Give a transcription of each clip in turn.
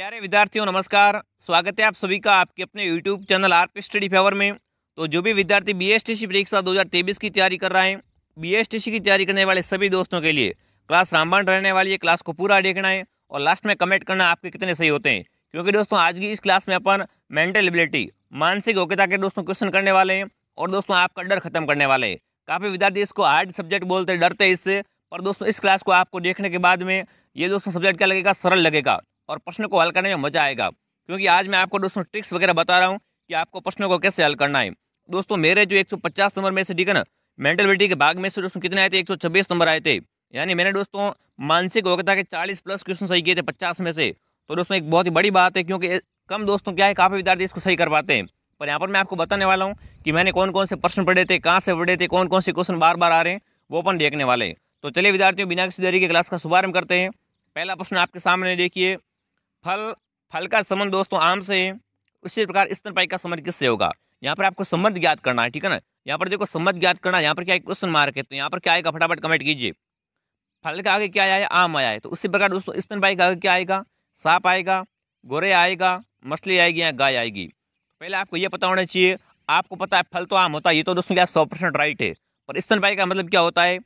प्यारे विद्यार्थियों नमस्कार स्वागत है आप सभी का आपके अपने YouTube channel R P study favour में तो जो भी विद्यार्थी बी एस टी सी परीक्षा दो हज़ार की तैयारी कर रहे हैं बी एस टी सी की तैयारी करने वाले सभी दोस्तों के लिए क्लास रामबाण रहने वाली है क्लास को पूरा देखना है और लास्ट में कमेंट करना आपके कितने सही होते हैं क्योंकि दोस्तों आज की इस क्लास में अपन मेंटल एबिलिटी मानसिक योग्यता के दोस्तों क्वेश्चन करने वाले हैं और दोस्तों आपका डर खत्म करने वाले हैं काफ़ी विद्यार्थी इसको हार्ड सब्जेक्ट बोलते डरते हैं इससे पर दोस्तों इस क्लास को आपको देखने के बाद में ये दोस्तों सब्जेक्ट क्या लगेगा सरल लगेगा और प्रश्न को हल करने में मज़ा आएगा क्योंकि आज मैं आपको दोस्तों ट्रिक्स वगैरह बता रहा हूँ कि आपको प्रश्नों को कैसे हल करना है दोस्तों मेरे जो एक नंबर में से ठीक है ना मेंटल के भाग में से दोस्तों कितने आए थे एक नंबर आए थे यानी मैंने दोस्तों मानसिक गया के चालीस प्लस क्वेश्चन सही किए थे पचास में से तो दोस्तों एक बहुत ही बड़ी बात है क्योंकि कम दोस्तों क्या है काफ़ी विद्यार्थी इसको सही कर पाते हैं पर यहाँ पर मैं आपको बताने वाला हूँ कि मैंने कौन कौन से प्रश्न पढ़े थे कहाँ से पढ़े थे कौन कौन से क्वेश्चन बार बार आ रहे हैं वो अपन देखने वाले हैं तो चलिए विद्यार्थियों बिना किसी देरी के क्लास का शुभारंभ करते हैं पहला प्रश्न आपके सामने देखिए फल फल का संबंध दोस्तों आम से है उसी प्रकार स्तनपाई का संबंध किससे होगा यहाँ पर आपको संबंध ज्ञात करना है ठीक है ना यहाँ पर देखो संबंध ज्ञात करना है यहाँ पर क्या क्वेश्चन मार्क है तो यहाँ पर क्या आएगा फटाफट कमेंट कीजिए फल का आगे क्या आया है आम आया है तो उसी प्रकार दोस्तों स्तनपाई का आगे क्या आएगा सांप आएगा गोरे आएगा मछली आएगी या गाय आएगी पहले आपको ये पता होना चाहिए आपको पता है फल तो आम होता है ये तो दोस्तों क्या सौ परसेंट राइट है पर स्तनपाई का मतलब क्या होता है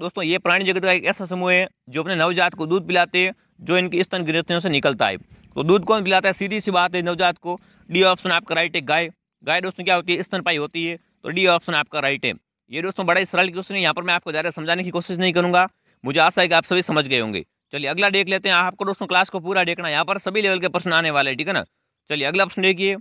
दोस्तों ये प्राणी जगत का एक ऐसा समूह है जो अपने नवजात को दूध पिलाते हैं जो इनकी स्तन ग्रंथियों से निकलता है तो दूध कौन पिलाता है सीधी सी बात है नवजात को डी ऑप्शन आपका राइट है गाय गाय दोस्तों क्या होती है स्तनपाई होती है तो डी ऑप्शन आपका राइट है ये दोस्तों बड़ा ही सरल क्वेश्चन है यहाँ पर मैं आपको ज़्यादा समझाने की कोशिश नहीं करूँगा मुझे आशा है कि आप सभी समझ गए होंगे चलिए अगला देख लेते हैं आपको दोस्तों क्लास को पूरा देखना यहाँ पर सभी लेवल के प्रश्न आने वाले हैं ठीक है ना चलिए अगला ऑप्शन देखिए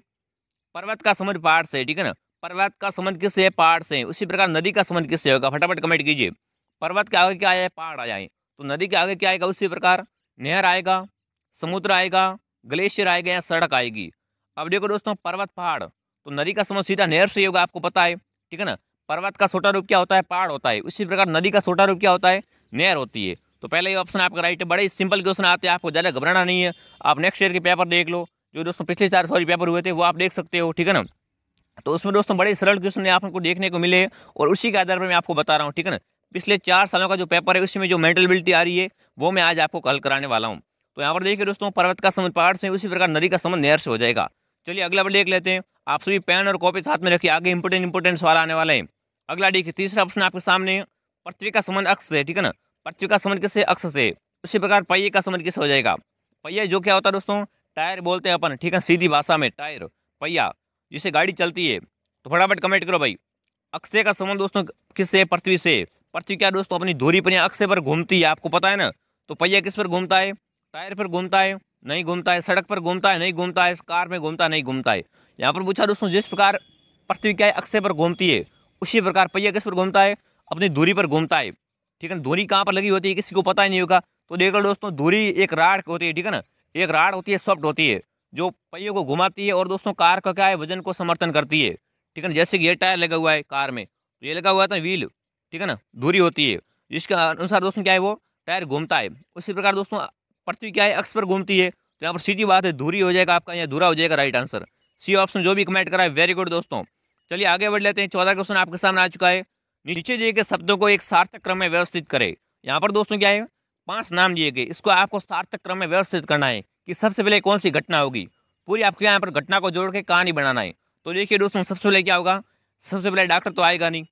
पर्वत का समझ पहाड़ से ठीक है ना पर्वत का संबंध किससे है पहाड़ से उसी प्रकार नदी का संबंध किससे होगा फटाफट कमेंट कीजिए पर्वत के आगे क्या आया पहाड़ आ जाए तो नदी के आगे क्या आएगा उसी प्रकार नहर आएगा समुद्र आएगा ग्लेशियर आएगा या सड़क आएगी अब देखो दोस्तों पर्वत पहाड़ तो नदी का समय सीधा नहर से होगा आपको पता है ठीक है ना पर्वत का छोटा रूप क्या होता है पहाड़ होता है उसी प्रकार नदी का छोटा रूप क्या होता है नहर होती है तो पहले ये ऑप्शन आपका राइट है बड़े सिंपल क्वेश्चन आते हैं आपको ज़्यादा घबराना नहीं है आप नेक्स्ट ईयर के पेपर देख लो जो दोस्तों पिछले साल सॉरी पेपर हुए थे वो आप देख सकते हो ठीक है ना तो उसमें दोस्तों बड़े सरल क्वेश्चन आपको देखने को मिले और उसी के आधार पर मैं आपको बता रहा हूँ ठीक है ना पिछले चार सालों का जो पेपर है उसमें जो मेंटल आ रही है वो मैं आज आपको कल कराने वाला हूँ तो यहाँ पर देखिए दोस्तों पर्वत का समुद्र पहाड़ से उसी प्रकार नदी का संबंध नहर से हो जाएगा चलिए अगला पर देख लेते हैं आप सभी पेन और कॉपी साथ में रखिए आगे इंपोर्टेंट इंपोर्टेंट सवाल आने वाला है अगला देखिए तीसरा ऑप्शन आपके सामने पृथ्वी का संबंध अक्ष से ठीक है ना पृथ्वी का समन किससे अक्ष से उसी प्रकार पहिए का संबंध किससे हो जाएगा पहिया जो क्या होता है दोस्तों टायर बोलते हैं अपन ठीक है सीधी भाषा में टायर पहिया जिसे गाड़ी चलती है तो फटाफट कमेंट करो भाई अक्षय का संबंध दोस्तों किससे पृथ्वी से पृथ्वी क्या दोस्तों अपनी धूरी पर अक्से पर घूमती है आपको पता है ना तो पहिया किस पर घूमता है टायर पर घूमता है नहीं घूमता है सड़क पर घूमता है नहीं घूमता है कार में घूमता नहीं घूमता है यहाँ पर पूछा दोस्तों जिस प्रकार पृथ्वी क्या अक्से पर घूमती है उसी प्रकार पहिया किस पर घूमता है अपनी धूरी पर घूमता है ठीक है धूरी कहाँ पर लगी होती है किसी को पता ही नहीं होगा तो देख लो दोस्तों धूरी एक राड होती है ठीक है ना एक राड होती है सॉफ्ट होती है जो पहियों को घुमाती है और दोस्तों कार का क्या है वजन को समर्थन करती है ठीक है ना जैसे कि ये टायर लगा हुआ है कार में तो ये लगा हुआ था व्हील ठीक है ना दूरी होती है जिसके अनुसार दोस्तों क्या है वो टायर घूमता है उसी प्रकार दोस्तों पृथ्वी क्या है अक्ष पर घूमती है तो यहाँ पर सीधी बात है दूरी हो जाएगा आपका यहाँ दूरा हो जाएगा राइट आंसर सी ऑप्शन जो भी कमेंट करा है वेरी गुड दोस्तों चलिए आगे बढ़ लेते हैं चौदह क्वेश्चन आपके सामने आ चुका है नीचे दिए गए शब्दों को एक सार्थक क्रम में व्यवस्थित करें यहाँ पर दोस्तों क्या है पांच नाम दिए गए इसको आपको सार्थक क्रम में व्यवस्थित करना है कि सबसे पहले कौन सी घटना होगी पूरी आपके यहाँ पर घटना को जोड़ के कहानी बनाना है तो देखिए दोस्तों सबसे पहले क्या होगा सबसे पहले डॉक्टर तो आएगा नहीं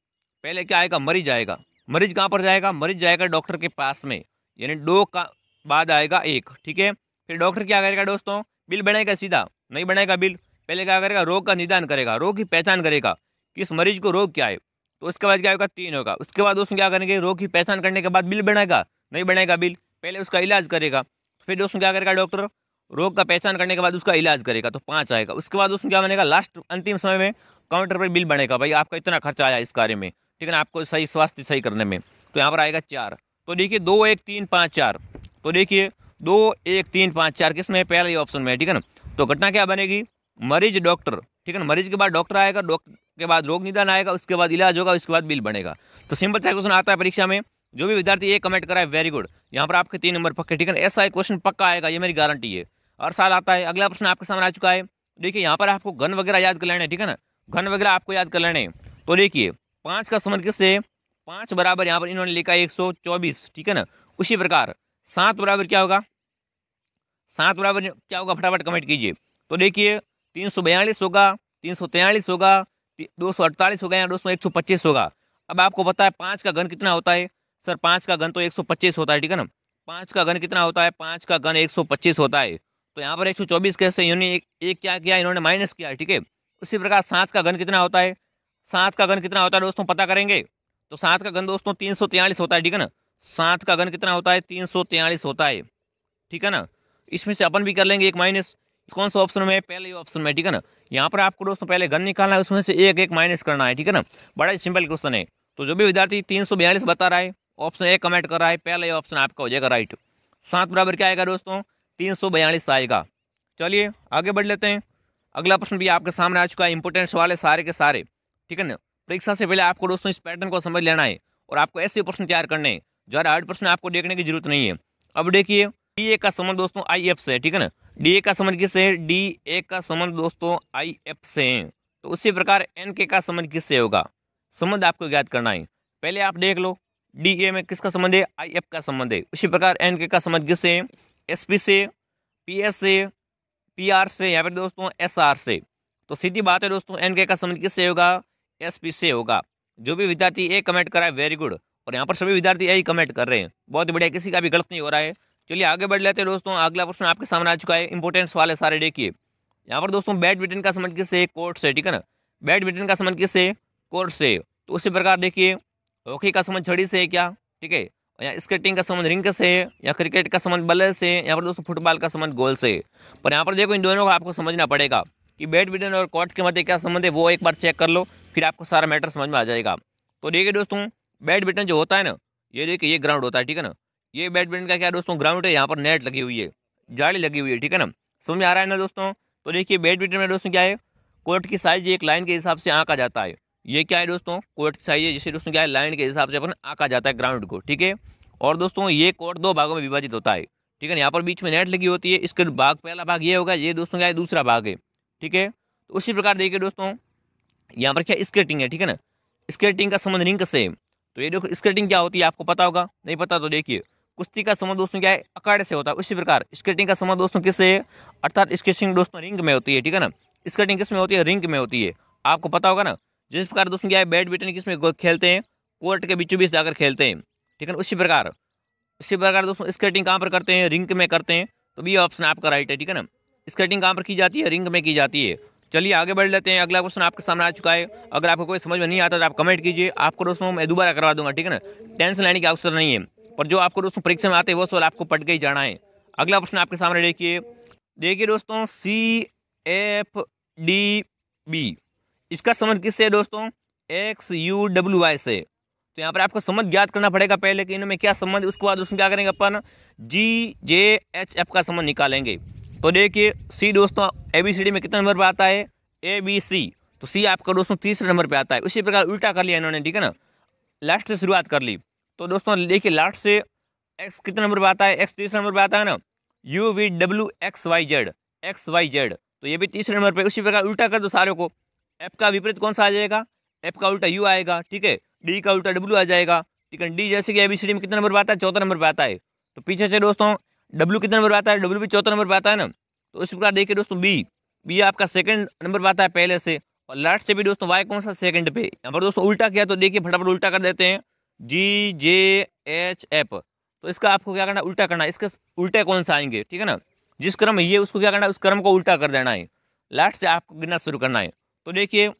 पहले क्या आएगा मरीज आएगा मरीज कहाँ पर जाएगा मरीज जाएगा डॉक्टर के पास में यानी दो का बाद आएगा एक ठीक है फिर डॉक्टर क्या करेगा दोस्तों बिल बनाएगा सीधा नहीं बनाएगा बिल पहले क्या करेगा रोग का निदान करेगा रोग की पहचान करेगा किस मरीज को रोग क्या है तो उसके बाद क्या होगा तीन होगा उसके बाद दोस्तों क्या करेंगे रोग की पहचान करने के बाद बिल बनाएगा नहीं बनाएगा बिल पहले उसका इलाज करेगा फिर दोस्तों क्या करेगा डॉक्टर रोग का पहचान करने के बाद उसका इलाज करेगा तो पाँच आएगा उसके बाद उसमें क्या बनेगा लास्ट अंतिम समय में काउंटर पर बिल बनेगा भाई आपका इतना खर्चा आया इस कार्य में ठीक है ना आपको सही स्वास्थ्य सही करने में तो यहाँ पर आएगा चार तो देखिए दो एक तीन पाँच चार तो देखिए दो एक तीन पाँच चार किस में ही ऑप्शन में है ठीक है ना तो घटना क्या बनेगी मरीज डॉक्टर ठीक है ना मरीज के बाद डॉक्टर आएगा डॉक्टर के बाद रोग निदान आएगा उसके बाद इलाज होगा उसके बाद बिल बनेगा तो सिंपल सा क्वेश्चन आता है परीक्षा में जो भी विद्यार्थी ये कमेंट कराए वेरी गुड यहाँ पर आपके तीन नंबर पक्के ठीक है ऐसा ही क्वेश्चन पक्का आएगा ये मेरी गारंटी है हर साल आता है अगला प्रश्न आपके सामने आ चुका है देखिए यहाँ पर आपको घन वगैरह याद कर लेना है ठीक है ना घन वगैरह आपको याद कर लेना है तो देखिए पाँच का समन किससे पाँच बराबर यहाँ पर इन्होंने लिखा एक सौ चौबीस ठीक है ना उसी प्रकार सात बराबर क्या होगा सात बराबर क्या होगा फटाफट कमेंट कीजिए तो देखिए तीन सौ बयालीस होगा तीन सौ तैंतालीस होगा दो सौ अड़तालीस होगा या दो सौ एक सौ पच्चीस होगा अब आपको पता है पाँच का घन कितना होता है सर पाँच का घन तो एक सौ पच्चीस होता है ठीक है ना पाँच का घन कितना होता है पाँच का घन एक सौ पच्चीस होता है तो यहाँ पर एक सौ चौबीस कैसे इन्होंने एक क्या किया इन्होंने माइनस किया ठीक है उसी प्रकार सात का घन कितना होता है सात का घन कितना होता है दोस्तों पता करेंगे तो सात का घन दोस्तों तीन सौ होता है ठीक है ना सात का घन कितना होता है तीन सौ होता है ठीक है ना इसमें से अपन भी कर लेंगे एक माइनस कौन सा ऑप्शन में पहले ऑप्शन में ठीक है ना यहाँ पर आपको दोस्तों पहले घन निकालना है उसमें से एक एक माइनस करना है ठीक है ना बड़ा ही सिंपल क्वेश्चन है तो जो भी विद्यार्थी तीन सौ बयालीस बता रहा है ऑप्शन ए कमेंट कर रहा है पहला ऑप्शन आपका हो जाएगा राइट सात बराबर क्या आएगा दोस्तों तीन सौ बयालीस आएगा चलिए आगे बढ़ लेते हैं अगला प्रश्न भी आपके सामने आ चुका है इंपोर्टेंट सवाल है सारे के सारे ठीक है ना परीक्षा से पहले आपको दोस्तों इस पैटर्न को समझ लेना है और आपको ऐसे प्रश्न तैयार करने हैं जो हार्ड प्रश्न आपको देखने की जरूरत नहीं है अब देखिए डी ए का संबंध दोस्तों आई एफ से है ठीक है ना डी ए का संबंध किससे है डी ए का संबंध दोस्तों आई एफ से है तो उसी प्रकार एन के का संबंध किससे होगा संबंध आपको याद करना है पहले आप देख लो डी में किसका संबंध है आई एफ का संबंध है उसी प्रकार एन के का संबंध किससे है एस पी से पी एस से पी आर से या फिर दोस्तों एस आर से तो सीधी बात है दोस्तों एन के का संबंध किससे होगा एस पी से होगा जो भी विद्यार्थी ए कमेंट करा है वेरी गुड और यहाँ पर सभी विद्यार्थी यही कमेंट कर रहे हैं बहुत बढ़िया किसी का भी गलत नहीं हो रहा है चलिए आगे बढ़ लेते हैं दोस्तों अगला प्रश्न आपके सामने आ चुका है इंपॉर्टेंट है सारे देखिए यहाँ पर दोस्तों बैडमिंटन का समझ किससे कोर्ट से ठीक है ना बैडमिंटन का संबंध किससे कोर्ट से तो उसी प्रकार देखिए हॉकी का समझ छड़ी से है क्या ठीक है या स्केटिंग का संबंध रिंग से या क्रिकेट का संबंध बल्ले से यहाँ पर दोस्तों फुटबॉल का संबंध गोल से पर यहाँ पर देखो इन दोनों को आपको समझना पड़ेगा कि बैडमिंटन और कोर्ट के मध्य क्या संबंध है वो एक बार चेक कर लो फिर आपको सारा मैटर समझ में आ जाएगा तो देखिए दोस्तों बैडमिंटन जो होता है ना ये देखिए ये ग्राउंड होता है ठीक है ना ये बैडमिंटन का क्या दोस्तों ग्राउंड है यहाँ पर नेट लगी हुई है जाली लगी हुई है ठीक है ना समझ में आ रहा है ना दोस्तों तो देखिए बैडमिंटन में दोस्तों क्या है कोर्ट की साइज एक लाइन के हिसाब से आँका जाता है ये क्या है दोस्तों कोर्ट की साइज है जिसे दोस्तों क्या है लाइन के हिसाब से अपन आँका जाता है ग्राउंड को ठीक है और दोस्तों ये कोर्ट दो भागों में विभाजित होता है ठीक है यहाँ पर बीच में नेट लगी होती है इसके भाग पहला भाग ये होगा ये दोस्तों क्या है दूसरा भाग है ठीक है तो उसी प्रकार देखिए दोस्तों यहाँ पर क्या स्केटिंग है ठीक है ना स्केटिंग का संबंध रिंग से तो ये देखो स्केटिंग क्या होती है आपको पता होगा नहीं पता तो देखिए कुश्ती का संबंध दोस्तों क्या है अकाड़े से होता है उसी प्रकार स्केटिंग का संबंध दोस्तों किससे है अर्थात स्केटिंग दोस्तों रिंग में होती है ठीक है ना स्केटिंग किस में होती है रिंग में होती है आपको पता होगा ना जिस प्रकार दोस्तों क्या है बैडमिंटन किस में खेलते हैं कोर्ट के बीचों बीच जाकर खेलते हैं ठीक है ना उसी प्रकार उसी प्रकार दोस्तों स्केटिंग कहाँ पर करते हैं रिंग में करते हैं तो भी ऑप्शन आपका राइट है ठीक है ना स्केटिंग कहाँ पर की जाती है रिंग में की जाती है चलिए आगे बढ़ लेते हैं अगला क्वेश्चन आपके सामने आ चुका है अगर आपको कोई समझ में नहीं आता तो आप कमेंट कीजिए आपको दोस्तों मैं दोबारा करवा दूंगा ठीक है ना टेंशन लेने की आवश्यकता नहीं है पर जो आपको दोस्तों परीक्षा में आते हैं वो सवाल आपको पट गई जाना है अगला प्रश्न आपके सामने देखिए देखिए दोस्तों सी एफ डी बी इसका समझ किससे है दोस्तों एक्स यू डब्ल्यू वाई से तो यहाँ पर आपको संबंध ज्ञात करना पड़ेगा पहले कि इनमें क्या संबंध उसके बाद उसमें क्या करेंगे अपन जी जे एच एफ का संबंध निकालेंगे तो देखिए सी दोस्तों ए बी सी डी में कितने नंबर पर आता है ए बी सी तो सी आपका दोस्तों तीसरे नंबर पर आता है उसी प्रकार उल्टा कर लिया इन्होंने ठीक है ना लास्ट से शुरुआत कर ली तो दोस्तों देखिए लास्ट से एक्स कितने नंबर पर आता है एक्स तीसरे नंबर पर आता है ना U V W X Y Z X Y Z तो ये भी तीसरे नंबर पर उसी प्रकार उल्टा कर दो सारे को एफ का विपरीत कौन सा आ जाएगा एफ का उल्टा यू आएगा ठीक है डी का उल्टा डब्ल्यू आ जाएगा ठीक है डी जैसे कि ए बी सी डी में कितने नंबर पर आता है चौथा नंबर पर आता है तो पीछे से दोस्तों डब्ल्यू कितने नंबर पर आता है डब्ल्यू भी चौथा नंबर पर आता है ना तो इस प्रकार देखिए दोस्तों बी बी आपका सेकंड नंबर पर आता है पहले से और लास्ट से भी दोस्तों वाई कौन सा सेकंड पे यहाँ पर दोस्तों उल्टा किया तो देखिए फटाफट उल्टा कर देते हैं जी जे एच एफ तो इसका आपको क्या करना है उल्टा करना है इसके उल्टे कौन सा आएंगे ठीक है ना जिस क्रम ये उसको क्या करना है उस क्रम को उल्टा कर देना है लास्ट से आपको गिनना शुरू करना है तो देखिए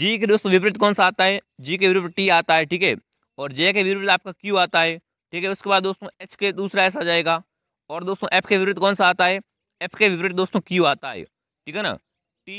जी के दोस्तों विपरीत कौन सा आता है जी के विपरीत टी आता है ठीक है और जे के विपरीत आपका क्यू आता है ठीक है उसके बाद दोस्तों एच के दूसरा ऐसा जाएगा और दोस्तों एफ के विपरीत कौन सा आता है एफ के विपरीत दोस्तों क्यू आता है ठीक है ना टी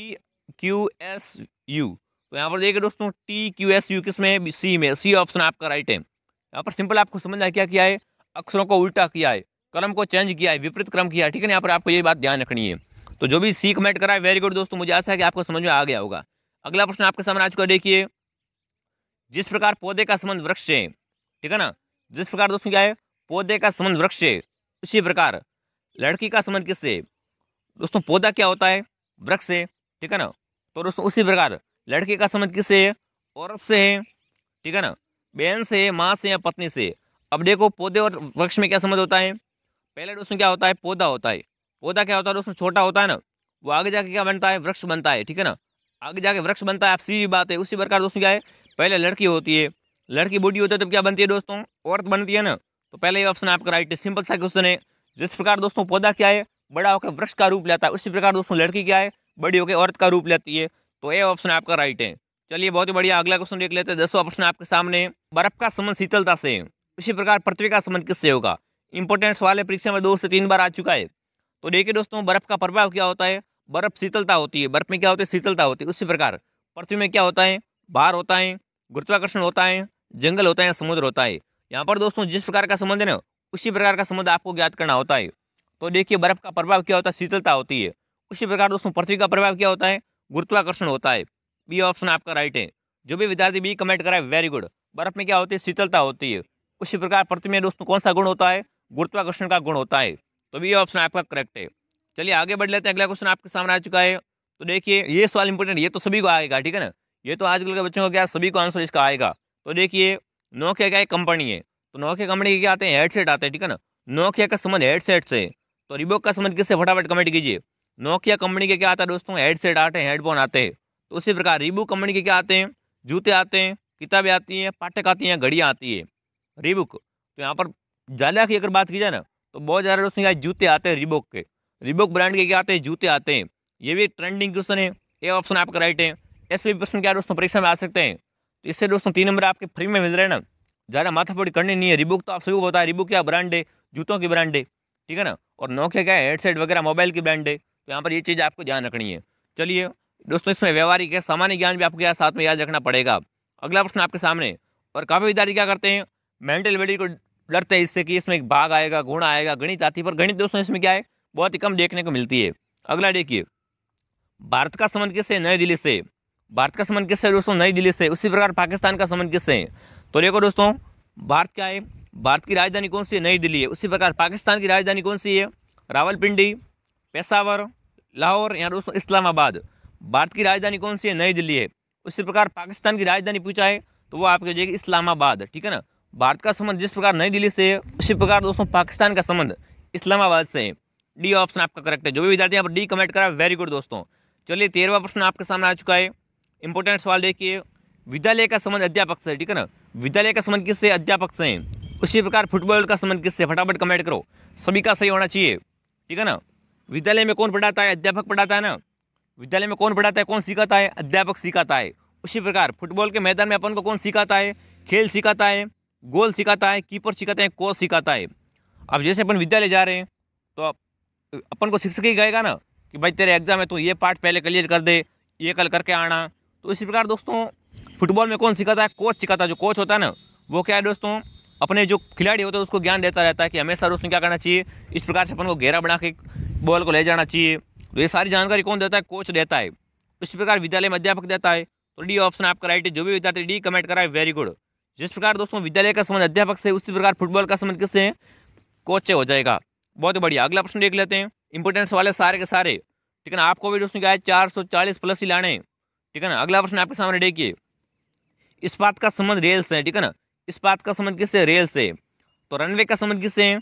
क्यू एस यू तो यहाँ पर देखिए दोस्तों टी क्यू एस यू किस में है सी में सी ऑप्शन आपका राइट है यहाँ पर सिंपल आपको आया क्या किया है अक्षरों को उल्टा किया है क्रम को चेंज किया है विपरीत क्रम किया है ठीक है ना यहाँ पर आपको ये बात ध्यान रखनी है तो जो भी सी कमेंट करा है वेरी गुड दोस्तों मुझे आशा है कि आपको समझ में आ गया होगा अगला प्रश्न आपके सामने आ चुका देखिए जिस प्रकार पौधे का संबंध वृक्ष है ठीक है ना जिस प्रकार दोस्तों क्या है पौधे का संबंध वृक्ष है इसी प्रकार लड़की का संबंध किससे दोस्तों पौधा क्या होता है वृक्ष से ठीक है ना तो दोस्तों उसी प्रकार लड़की का संबंध किससे है औरत से है ठीक है ना बहन से है माँ से या पत्नी से अब देखो पौधे और वृक्ष में क्या संबंध होता है पहले दोस्तों क्या होता है पौधा होता है पौधा क्या होता है दोस्तों छोटा होता है ना वो आगे जाके क्या बनता है वृक्ष बनता है ठीक है ना आगे जाके वृक्ष बनता है आप सीधी बात है उसी प्रकार दोस्तों क्या है पहले लड़की होती है लड़की बूढ़ी होती है तब क्या बनती है दोस्तों औरत बनती है ना तो पहले ये ऑप्शन आपका राइट है सिंपल सा क्वेश्चन है जिस प्रकार दोस्तों पौधा क्या है बड़ा होकर वृक्ष का रूप लेता है उसी प्रकार दोस्तों लड़की क्या है बड़ी होकर औरत का रूप लेती है तो ये ऑप्शन आपका राइट है चलिए बहुत ही बढ़िया अगला क्वेश्चन देख लेते हैं दसवा ऑप्शन आपके सामने बर्फ का संबंध शीतलता से उसी प्रकार पृथ्वी का संबंध किससे होगा सवाल वाले परीक्षा में दो से तीन बार आ चुका है तो देखिए दोस्तों बर्फ का प्रभाव क्या होता है बर्फ शीतलता होती है बर्फ में क्या होती है शीतलता होती है उसी प्रकार पृथ्वी में क्या होता है बाहर होता है गुरुत्वाकर्षण होता है जंगल होता है समुद्र होता है यहाँ पर दोस्तों जिस प्रकार का संबंध है ना उसी प्रकार का संबंध आपको ज्ञात करना होता है तो देखिए बर्फ का प्रभाव क्या होता है शीतलता होती है उसी प्रकार दोस्तों पृथ्वी का प्रभाव क्या होता है गुरुत्वाकर्षण होता है बी ऑप्शन आपका राइट है जो भी विद्यार्थी बी कमेंट करा है वेरी गुड बर्फ में क्या होती है शीतलता होती है उसी प्रकार पृथ्वी में दोस्तों कौन सा गुण होता है गुरुत्वाकर्षण का गुण होता है तो बी ऑप्शन आपका करेक्ट है चलिए आगे बढ़ लेते हैं अगला क्वेश्चन आपके सामने आ चुका है तो देखिए ये सवाल इंपॉर्टेंट ये तो सभी को आएगा ठीक है ना ये तो आजकल के बच्चों को क्या सभी को आंसर इसका आएगा तो देखिए नोकिया क्या एक कंपनी है तो नोकिया कंपनी के क्या आते हैं हेडसेट आते हैं ठीक है ना नोकिया का संबंध हेडसेट से तो रिबोक का संबंध किससे फटाफट कमेंट कीजिए नोकिया कंपनी के क्या आता है दोस्तों हेडसेट आते हैं हेडफोन आते हैं तो उसी प्रकार रिबुक कंपनी के क्या आते हैं जूते आते हैं किताबें आती हैं पाठक आती हैं घड़ियाँ आती है रिबुक तो यहाँ पर जालिया की अगर बात की जाए ना तो बहुत ज़्यादा दोस्तों यहाँ जूते आते हैं रिबोक के रिबोक ब्रांड के क्या आते हैं जूते आते हैं ये भी एक ट्रेंडिंग क्वेश्चन है ए ऑप्शन आपका राइट है एस प्रश्न क्या दोस्तों परीक्षा में आ सकते हैं इससे दोस्तों तीन नंबर आपके फ्री में मिल रहे हैं ना ज़्यादा माथापोड़ी करनी नहीं है रिबुक तो आप सभी को बताया है रिबुक क्या ब्रांड है जूतों की ब्रांड है ठीक है ना और नोकिया क्या है हेडसेट वगैरह मोबाइल की ब्रांड है तो यहाँ पर ये चीज़ आपको ध्यान रखनी है चलिए दोस्तों इसमें व्यवहारिक है सामान्य ज्ञान भी आपको साथ में याद रखना पड़ेगा अगला प्रश्न आपके सामने और काफ़ी विद्यार्थी क्या करते हैं मेंटल वेडी को डरते हैं इससे कि इसमें एक भाग आएगा गुण आएगा गणित आती पर गणित दोस्तों इसमें क्या है बहुत ही कम देखने को मिलती है अगला देखिए भारत का संबंध किससे नई दिल्ली से भारत का संबंध किससे दोस्तों नई दिल्ली से उसी प्रकार पाकिस्तान का संबंध किससे है तो देखो दोस्तों भारत क्या है भारत की राजधानी कौन सी है नई दिल्ली है उसी प्रकार पाकिस्तान की राजधानी कौन सी है रावलपिंडी पेशावर लाहौर या दोस्तों इस्लामाबाद भारत की राजधानी कौन सी है नई दिल्ली है उसी प्रकार पाकिस्तान की राजधानी पूछा है तो वो आपके हो जाएगी इस्लामाबाद ठीक है ना भारत का संबंध जिस प्रकार नई दिल्ली से है उसी प्रकार दोस्तों पाकिस्तान का संबंध इस्लामाबाद से है डी ऑप्शन आपका करेक्ट है जो भी विद्यार्थी यहाँ पर डी कमेंट करा वेरी गुड दोस्तों चलिए तेरहवा प्रश्न आपके सामने आ चुका है इंपॉर्टेंट सवाल देखिए विद्यालय का संबंध अध्यापक से ठीक है ना विद्यालय का संबंध किससे अध्यापक से है उसी प्रकार फुटबॉल का संबंध किससे फटाफट कमेंट करो सभी का सही होना चाहिए ठीक है ना विद्यालय में कौन पढ़ाता है अध्यापक पढ़ाता है ना विद्यालय में कौन पढ़ाता है कौन सिखाता है अध्यापक सिखाता है उसी प्रकार फुटबॉल के मैदान में अपन को कौन सिखाता है खेल सिखाता है गोल सिखाता है कीपर सिखाते हैं कोच सिखाता है अब जैसे अपन विद्यालय जा रहे हैं तो अपन को शिक्षक ही कहेगा ना कि भाई तेरे एग्जाम है तो ये पार्ट पहले क्लियर कर दे ये कल करके आना तो इसी प्रकार दोस्तों फुटबॉल में कौन सिखाता है कोच सिखाता है जो कोच होता है ना वो क्या है दोस्तों अपने जो खिलाड़ी होते हैं उसको ज्ञान देता रहता है कि हमेशा दोस्तों क्या करना चाहिए इस प्रकार से अपन को घेरा बना के बॉल को ले जाना चाहिए तो ये सारी जानकारी कौन देता है कोच देता है इसी प्रकार विद्यालय में अध्यापक देता है तो डी ऑप्शन आपका राइट है जो भी विद्यार्थी डी कमेंट करा है वेरी गुड जिस प्रकार दोस्तों विद्यालय का संबंध अध्यापक से उसी प्रकार फुटबॉल का संबंध किससे कोच से हो जाएगा बहुत बढ़िया अगला प्रश्न देख लेते हैं इंपोर्टेंस वाले सारे के सारे ठीक है ना आपको भी दोस्तों क्या है चार सौ चालीस प्लस ही लाने ठीक है ना अगला प्रश्न आपके सामने देखिए इस बात का संबंध रेल से है ठीक है ना इस बात का संबंध किससे रेल से तो रनवे का संबंध किससे है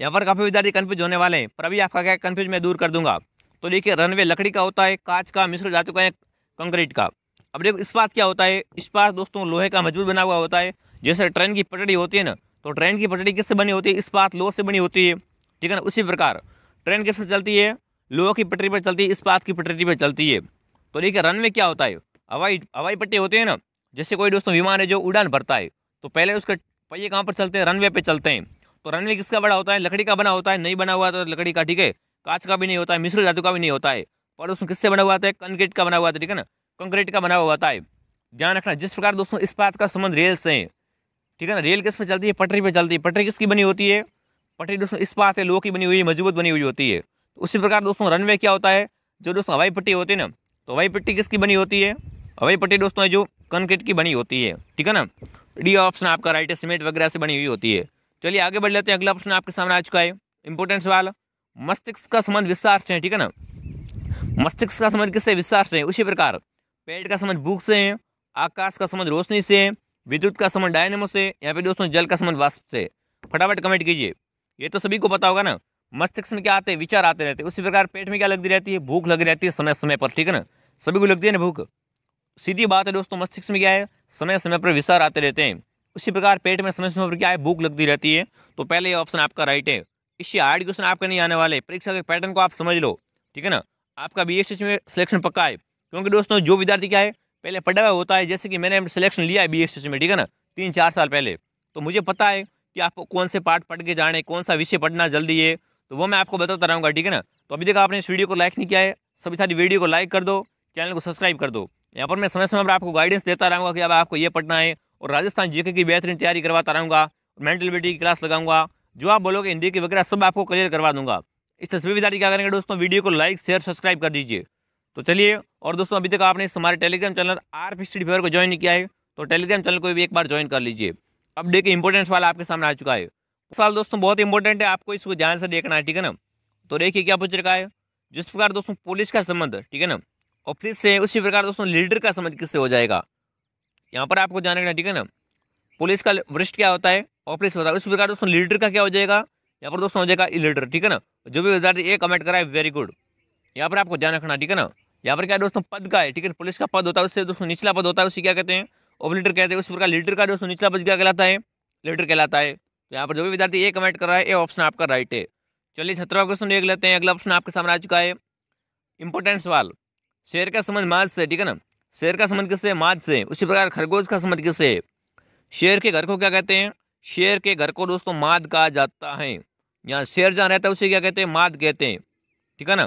यहाँ पर काफ़ी विद्यार्थी कन्फ्यूज होने वाले हैं पर अभी आपका क्या कन्फ्यूज मैं दूर कर दूंगा तो देखिए रनवे लकड़ी का होता है कांच का मिश्र धातु का है कंक्रीट का अब देखो इस्पात क्या होता है इस्पात दोस्तों लोहे का मजबूत बना हुआ होता है जैसे ट्रेन की पटड़ी होती है ना तो ट्रेन की पटड़ी किससे बनी होती है इस्पात लोह से बनी होती है ठीक है ना उसी प्रकार ट्रेन किससे चलती है लोहे की पटरी पर चलती है इस्पात की पटरी पर चलती है तो देखिए रनवे क्या होता है हवाई हवाई पट्टी होती है ना जैसे कोई दोस्तों विमान है जो उड़ान भरता है तो पहले उसके पहिए कहाँ पर चलते हैं रनवे पे चलते हैं तो रनवे किसका बड़ा होता है लकड़ी का बना होता है नहीं बना हुआ तो लकड़ी का ठीक है कांच का भी नहीं होता है मिश्र धातु का भी नहीं होता है पर उसमें किससे बना हुआ था है कंक्रीट का बना हुआ था ठीक है ना कंक्रीट का बना हुआ होता है ध्यान रखना जिस प्रकार दोस्तों इस बात का संबंध रेल से है ठीक है ना रेल किस पर चलती है पटरी पर चलती है पटरी किसकी बनी होती है पटरी दोस्तों इस बात है लोह की बनी हुई मजबूत बनी हुई होती है तो उसी प्रकार दोस्तों रनवे क्या होता है जो दोस्तों हवाई पट्टी होती है ना तो हवाई पट्टी किसकी बनी होती है हवाई पट्टी दोस्तों है जो कंक्रीट की बनी होती है ठीक है ना डी ऑप्शन आपका राइट है सीमेंट वगैरह से बनी हुई होती है चलिए आगे बढ़ लेते हैं अगला ऑप्शन आपके सामने आ चुका है इंपोर्टेंट सवाल मस्तिष्क का संबंध विस्तार से है ठीक है ना मस्तिष्क का संबंध किससे विस्तार से है उसी प्रकार पेट का संबंध भूख से है आकाश का संबंध रोशनी से है विद्युत का संबंध डायनेमो से यहाँ पे दोस्तों जल का संबंध वाष्प से फटाफट कमेंट कीजिए ये तो सभी को पता होगा ना मस्तिष्क में क्या आते हैं विचार आते रहते हैं उसी प्रकार पेट में क्या लगती रहती है भूख लगी रहती है समय समय पर ठीक है ना सभी को लगती है ना भूख सीधी बात है दोस्तों मस्तिष्क में क्या है समय समय पर विचार आते रहते हैं उसी प्रकार पेट में समय समय पर क्या है भूख लगती रहती है तो पहले ये ऑप्शन आपका राइट है इससे हार्ड क्वेश्चन आपके नहीं आने वाले परीक्षा के पैटर्न को आप समझ लो ठीक है ना आपका बी एस में सिलेक्शन पक्का है क्योंकि दोस्तों जो विद्यार्थी क्या है पहले पढ़ा हुआ होता है जैसे कि मैंने सिलेक्शन लिया है बी में ठीक है ना तीन चार साल पहले तो मुझे पता है कि आपको कौन से पार्ट पढ़ के जाने कौन सा विषय पढ़ना जल्दी है तो वो मैं आपको बताता रहूँगा ठीक है ना तो अभी तक आपने इस वीडियो को लाइक नहीं किया है सभी सारी वीडियो को लाइक कर दो चैनल को सब्सक्राइब कर दो यहाँ पर मैं समय समय पर आपको गाइडेंस देता रहूँगा कि अब आपको ये पढ़ना है और राजस्थान जीके की बेहतरीन तैयारी करवाता रहूँगा मेंटल बिलिटी की क्लास लगाऊंगा जो आप बोलोगे हिंदी की वगैरह सब आपको क्लियर करवा दूंगा इस तस्वीर में जारी क्या करेंगे दोस्तों वीडियो को लाइक शेयर सब्सक्राइब कर दीजिए तो चलिए और दोस्तों अभी तक आपने हमारे Telegram channel R P study favour को ज्वाइन नहीं किया है तो टेलीग्राम चैनल को भी एक बार ज्वाइन कर लीजिए अब देखिए इंपॉर्टेंस वाला आपके सामने आ चुका है सवाल दोस्तों बहुत इंपॉर्टेंट है आपको इसको ध्यान से देखना है ठीक है ना तो देखिए क्या पूछ रखा है जिस प्रकार दोस्तों पुलिस का संबंध ठीक है ना ऑफिस से उसी प्रकार दोस्तों लीडर का संबंध किससे हो जाएगा यहाँ पर आपको ध्यान रखना ठीक है ना पुलिस का वरिष्ठ क्या होता है ऑफिस होता है उसी प्रकार दोस्तों लीडर का क्या हो जाएगा यहाँ पर दोस्तों हो जाएगा लीडर ठीक है ना जो भी विद्यार्थी ये कमेंट करा है वेरी गुड यहाँ पर आपको ध्यान रखना ठीक है ना यहाँ पर क्या दोस्तों पद का है ठीक है पुलिस का पद होता है उससे दोस्तों निचला पद होता है उसे क्या कहते हैं ऑफ लीडर कहते हैं उस प्रकार लीडर का दोस्तों निचला पद क्या कहलाता है लीडर कहलाता है तो यहाँ पर जो भी विद्यार्थी ए कमेंट कर रहा है ए ऑप्शन आपका राइट है चलिए सत्रह क्वेश्चन देख लेते हैं अगला ऑप्शन आपके सामने आ चुका है इंपॉर्टेंट सवाल शेर का संबंध माज से ठीक है ना शेर का संबंध किससे माज से उसी प्रकार खरगोश का संबंध किससे शेर के घर को क्या कहते हैं शेर के घर को दोस्तों माद कहा जाता है यहाँ शेर जहाँ रहता है उसे क्या कहते हैं माद कहते हैं ठीक है ना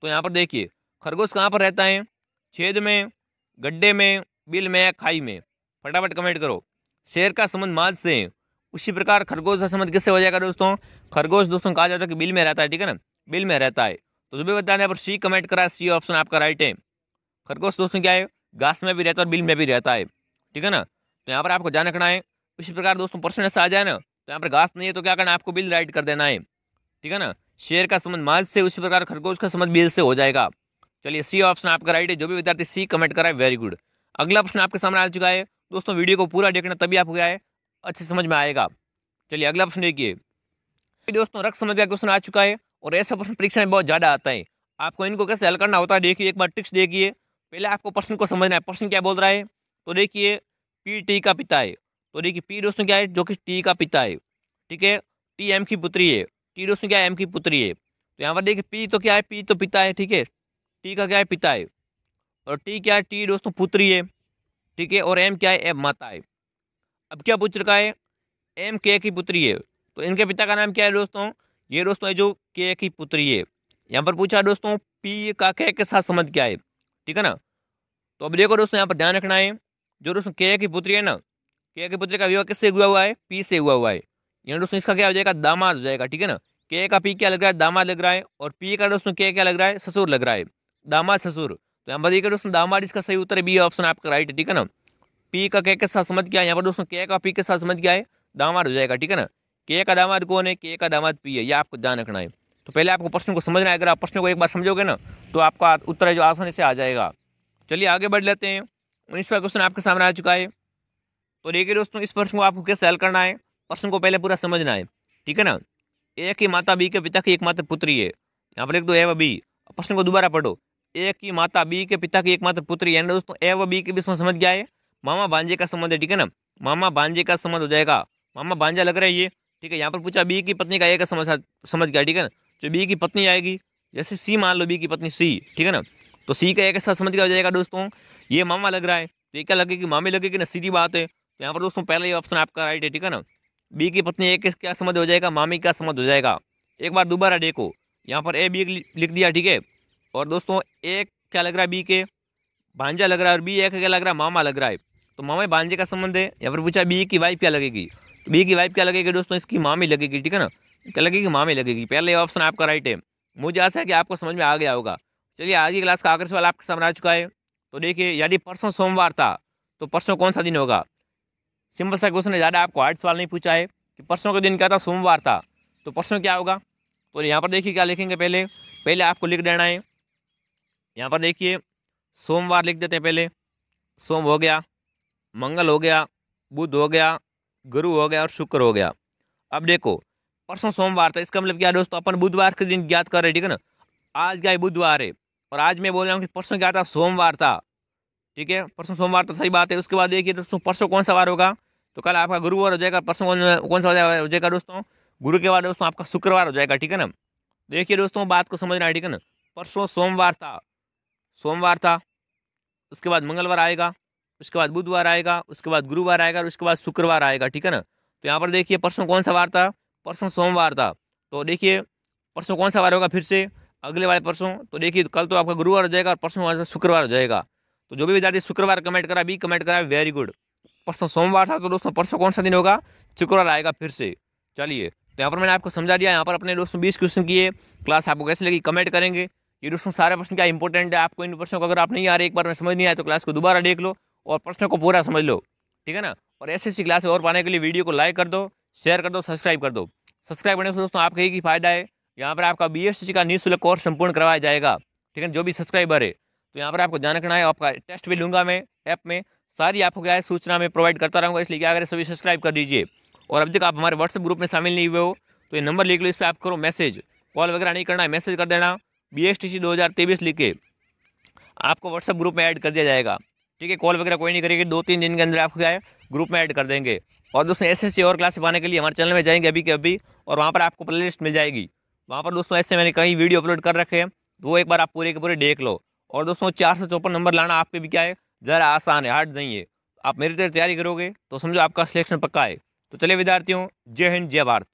तो यहाँ पर देखिए खरगोश कहाँ पर रहता है छेद में गड्ढे में बिल में या खाई में फटाफट कमेंट करो शेर का संबंध माद से उसी प्रकार खरगोश का संबंध किससे हो जाएगा दोस्तों खरगोश दोस्तों कहा जाता है कि बिल में रहता है ठीक है ना बिल में रहता है तो जो भी बताने पर सी कमेंट करा सी ऑप्शन आपका राइट है खरगोश दोस्तों क्या है घास में भी रहता है और बिल में भी रहता है ठीक है ना तो यहाँ पर आपको ध्यान रखना है उसी प्रकार दोस्तों प्रश्न ऐसा आ जाए ना तो यहाँ पर घास नहीं है तो क्या करना है आपको बिल राइट कर देना है ठीक है ना शेर का संबंध माल से उसी प्रकार खरगोश का संबंध बिल से हो जाएगा चलिए सी ऑप्शन आपका राइट है जो भी विद्यार्थी सी कमेंट कराए वेरी गुड अगला प्रश्न आपके सामने आ चुका है दोस्तों वीडियो को पूरा देखना तभी आप गया है अच्छे समझ में आएगा चलिए अगला प्रश्न देखिए दोस्तों रक्त समझ का क्वेश्चन आ चुका है और ऐसा प्रश्न परीक्षा में बहुत ज़्यादा आता है आपको इनको कैसे हल करना होता है देखिए एक बार ट्रिक्स देखिए पहले आपको प्रश्न को समझना है प्रश्न क्या बोल रहा है तो देखिए पी टी का पिता है तो देखिए पी दोस्तों क्या है जो कि टी का पिता है ठीक है टी एम की पुत्री है टी दोस्तों क्या है एम की पुत्री है तो यहाँ पर देखिए पी तो क्या है पी तो पिता है ठीक है टी का क्या है पिता है और टी क्या है टी दोस्तों पुत्री है ठीक है और एम क्या है एम माता है अब क्या पूछ रखा है एम के की पुत्री है तो इनके पिता का नाम क्या है दोस्तों ये दोस्तों है जो के की पुत्री है यहाँ पर पूछा दोस्तों पी का के के साथ संबंध क्या है ठीक है ना तो अब देखो दोस्तों यहाँ पर ध्यान रखना है जो दोस्तों के की पुत्री है ना के की पुत्री का विवाह किससे हुआ हुआ है पी से हुआ हुआ है यानी दोस्तों इसका क्या हो जाएगा दामाद हो जाएगा ठीक है ना के का पी क्या लग रहा है दामाद लग रहा है और पी का दोस्तों के क्या लग रहा है ससुर लग रहा है दामाद ससुर तो यहाँ पर देखिए दोस्तों दामाद इसका सही उत्तर है बी ऑप्शन आपका राइट है ठीक है ना पी का के के साथ समझ गया यहाँ पर दोस्तों के का पी के साथ समझ गया है दामाद हो जाएगा ठीक है ना के का दामाद कौन है के का दामाद पी है ये आपको ध्यान रखना है तो पहले आपको प्रश्न को समझना है अगर आप प्रश्न को एक बार समझोगे ना तो आपका उत्तर है जो आसानी से आ जाएगा चलिए आगे बढ़ लेते हैं उन्नीसवा क्वेश्चन आपके सामने आ चुका है तो देखिए दोस्तों इस प्रश्न को आपको कैसे हल करना है प्रश्न को पहले पूरा समझना है ठीक है ना एक ही माता बी के पिता की एकमात्र पुत्री है यहाँ पर एक दो ए व बी प्रश्न को दोबारा पढ़ो एक ही माता बी के पिता की एकमात्र पुत्री पुत्री यानी दोस्तों ए व बी के बीच में समझ गया है मामा बांजे का संबंध है ठीक है ना मामा बांजे का संबंध हो जाएगा मामा बांजा लग रहा है ये ठीक है यहाँ पर पूछा बी की पत्नी का एक का समझ समझ गया ठीक है ना जो बी की पत्नी आएगी जैसे सी मान लो बी की पत्नी सी ठीक है ना तो सी का एक के साथ समझ गया हो जाएगा दोस्तों ये मामा लग रहा है तो ये क्या लगेगी मामे लगेगी ना सीधी बात है तो यहाँ पर दोस्तों पहला ये ऑप्शन आपका राइट है ठीक है ना बी की पत्नी एक के क्या समझ हो जाएगा मामी का समझ हो जाएगा एक बार दोबारा देखो यहाँ पर ए बी लिख दिया ठीक है और दोस्तों एक क्या लग रहा है बी के भांजा लग रहा है और बी एक क्या लग रहा है मामा लग रहा है तो मामा भांजे का संबंध है यहाँ पर पूछा बी की वाइफ क्या लगेगी तो बी की वाइफ क्या लगेगी दोस्तों इसकी माँ में लगेगी ठीक है ना क्या लगेगी माँ में लगेगी पहले ऑप्शन आपका राइट है मुझे आशा है कि आपको समझ में आ गया होगा चलिए आज की क्लास का आखिर सवाल आपके सामने आ चुका है तो देखिए यदि परसों सोमवार था तो परसों कौन सा दिन होगा सिंपल सा क्वेश्चन है ज़्यादा आपको हार्ड सवाल नहीं पूछा है कि परसों का दिन क्या था सोमवार था तो परसों क्या होगा तो यहाँ पर देखिए क्या लिखेंगे पहले पहले आपको लिख देना है यहाँ पर देखिए सोमवार लिख देते हैं पहले सोम हो गया मंगल हो गया बुध हो गया गुरु हो गया और शुक्र हो गया अब देखो परसों सोमवार था इसका मतलब क्या दोस्तों अपन बुधवार के दिन ज्ञात कर रहे हैं ठीक है ना आज क्या बुधवार है और आज मैं बोल रहा हूँ कि परसों क्या था सोमवार था ठीक है परसों सोमवार था सही बात है उसके बाद देखिए दोस्तों परसों कौन सा वार होगा तो कल आपका गुरुवार हो जाएगा परसों कौन कौन सा हो जाएगा दोस्तों गुरु के बाद दोस्तों आपका शुक्रवार हो जाएगा ठीक है ना देखिए दोस्तों बात को समझना है ठीक है ना परसों सोमवार था सोमवार था उसके बाद मंगलवार आएगा उसके बाद बुधवार आएगा उसके बाद गुरुवार आएगा और उसके बाद शुक्रवार आएगा ठीक है ना तो यहाँ पर देखिए परसों कौन सा वार था परसों सोमवार था तो देखिए परसों कौन सा वार होगा फिर से अगले वाले परसों तो देखिए कल तो आपका गुरुवार हो जाएगा और परसों शुक्रवार हो जाएगा तो जो भी विद्यार्थी शुक्रवार कमेंट करा बी कमेंट करा वेरी गुड परसों सोमवार था तो दोस्तों परसों कौन सा दिन होगा शुक्रवार आएगा फिर से चलिए तो यहाँ पर मैंने आपको समझा दिया यहाँ पर अपने दोस्तों बीस क्वेश्चन किए क्लास आपको कैसे लगी कमेंट करेंगे ये दोस्तों सारे प्रश्न क्या इंपॉर्टेंट है आपको इन प्रश्नों को अगर आप नहीं आ रहे एक बार में समझ नहीं आया तो क्लास को दोबारा देख लो और प्रश्न को पूरा समझ लो ठीक है ना और ऐसी ऐसी क्लासेस और पाने के लिए वीडियो को लाइक कर दो शेयर कर दो सब्सक्राइब कर दो सब्सक्राइब करने से दोस्तों आपके ही फ़ायदा है यहाँ पर आपका बी का निःशुल्क कोर्स संपूर्ण करवाया जाएगा ठीक है जो भी सब्सक्राइबर है तो यहाँ पर आपको ध्यान रखना है आपका टेस्ट भी लूँगा मैं ऐप में सारी आपको क्या है सूचना मैं प्रोवाइड करता रहूँगा इसलिए क्या करें सभी सब्सक्राइब कर दीजिए और अब तक आप हमारे व्हाट्सएप ग्रुप में शामिल नहीं हुए हो तो ये नंबर लिख लो इस पर आप करो मैसेज कॉल वगैरह नहीं करना है मैसेज कर देना बी एस टी सी दो हज़ार तेईस लिख के आपको व्हाट्सएप ग्रुप में ऐड कर दिया जाएगा ठीक है कॉल वगैरह कोई नहीं करेगी दो तीन दिन के अंदर आपको क्या है ग्रुप में ऐड कर देंगे और दोस्तों ऐसे ऐसी और क्लास पाने के लिए हमारे चैनल में जाएंगे अभी के अभी और वहाँ पर आपको प्ले लिस्ट मिल जाएगी वहाँ पर दोस्तों ऐसे मैंने कई वीडियो अपलोड कर रखे हैं तो वो एक बार आप पूरे के पूरे देख लो और दोस्तों चार सौ चौपन नंबर लाना आपके भी क्या है ज़रा आसान है हार्ड नहीं है आप मेरी तरह तैयारी करोगे तो समझो आपका सिलेक्शन पक्का है तो चलिए विद्यार्थियों जय हिंद जय भारत